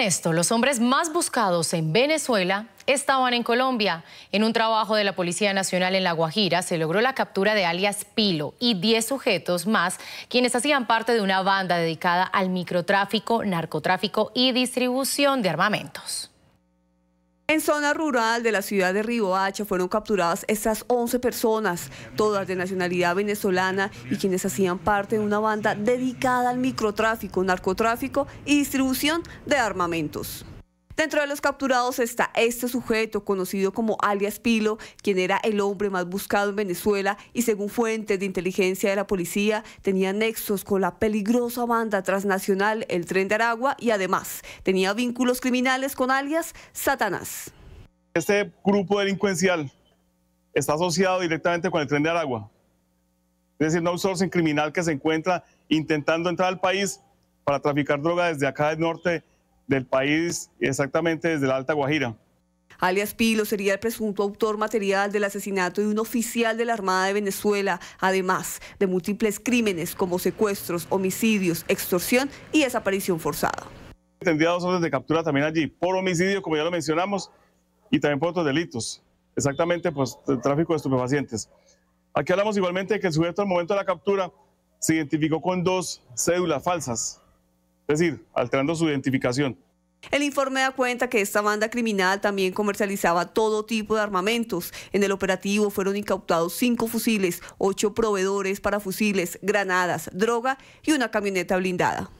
esto, los hombres más buscados en Venezuela estaban en Colombia. En un trabajo de la Policía Nacional en La Guajira se logró la captura de alias Pilo y 10 sujetos más, quienes hacían parte de una banda dedicada al microtráfico, narcotráfico y distribución de armamentos. En zona rural de la ciudad de Riboacha fueron capturadas estas 11 personas, todas de nacionalidad venezolana y quienes hacían parte de una banda dedicada al microtráfico, narcotráfico y distribución de armamentos. Dentro de los capturados está este sujeto conocido como alias Pilo, quien era el hombre más buscado en Venezuela y según fuentes de inteligencia de la policía tenía nexos con la peligrosa banda transnacional El Tren de Aragua y además tenía vínculos criminales con alias Satanás. Este grupo delincuencial está asociado directamente con el Tren de Aragua, es decir, un outsourcing criminal que se encuentra intentando entrar al país para traficar droga desde acá del norte del país, exactamente desde la Alta Guajira. Alias Pilo sería el presunto autor material del asesinato de un oficial de la Armada de Venezuela, además de múltiples crímenes como secuestros, homicidios, extorsión y desaparición forzada. Tendría dos órdenes de captura también allí, por homicidio, como ya lo mencionamos, y también por otros delitos, exactamente pues tráfico de estupefacientes. Aquí hablamos igualmente de que el sujeto al momento de la captura se identificó con dos cédulas falsas, es decir, alterando su identificación. El informe da cuenta que esta banda criminal también comercializaba todo tipo de armamentos. En el operativo fueron incautados cinco fusiles, ocho proveedores para fusiles, granadas, droga y una camioneta blindada.